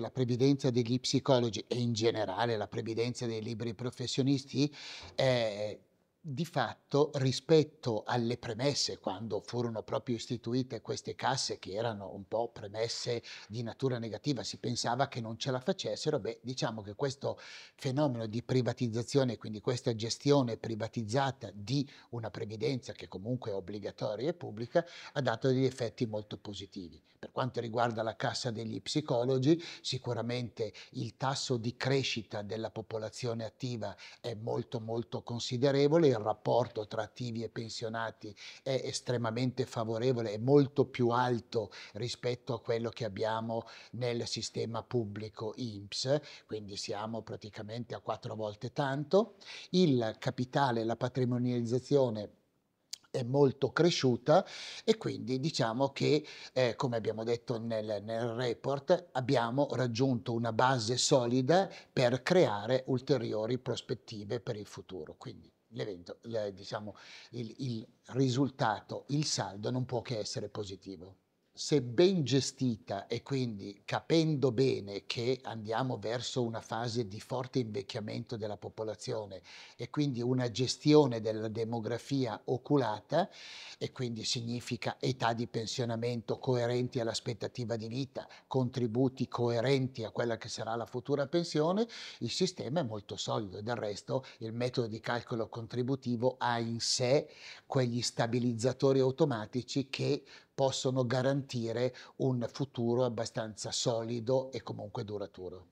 la previdenza degli psicologi e in generale la previdenza dei liberi professionisti eh, di fatto rispetto alle premesse quando furono proprio istituite queste casse che erano un po' premesse di natura negativa, si pensava che non ce la facessero, beh diciamo che questo fenomeno di privatizzazione, quindi questa gestione privatizzata di una previdenza che comunque è obbligatoria e pubblica, ha dato degli effetti molto positivi. Per quanto riguarda la cassa degli psicologi, sicuramente il tasso di crescita della popolazione attiva è molto molto considerevole il rapporto tra attivi e pensionati è estremamente favorevole, è molto più alto rispetto a quello che abbiamo nel sistema pubblico INPS, quindi siamo praticamente a quattro volte tanto. Il capitale, la patrimonializzazione è molto cresciuta e quindi diciamo che, eh, come abbiamo detto nel, nel report, abbiamo raggiunto una base solida per creare ulteriori prospettive per il futuro. Quindi l'evento, diciamo, il, il risultato, il saldo non può che essere positivo se ben gestita e quindi capendo bene che andiamo verso una fase di forte invecchiamento della popolazione e quindi una gestione della demografia oculata e quindi significa età di pensionamento coerenti all'aspettativa di vita, contributi coerenti a quella che sarà la futura pensione, il sistema è molto solido e del resto il metodo di calcolo contributivo ha in sé quegli stabilizzatori automatici che possono garantire un futuro abbastanza solido e comunque duraturo.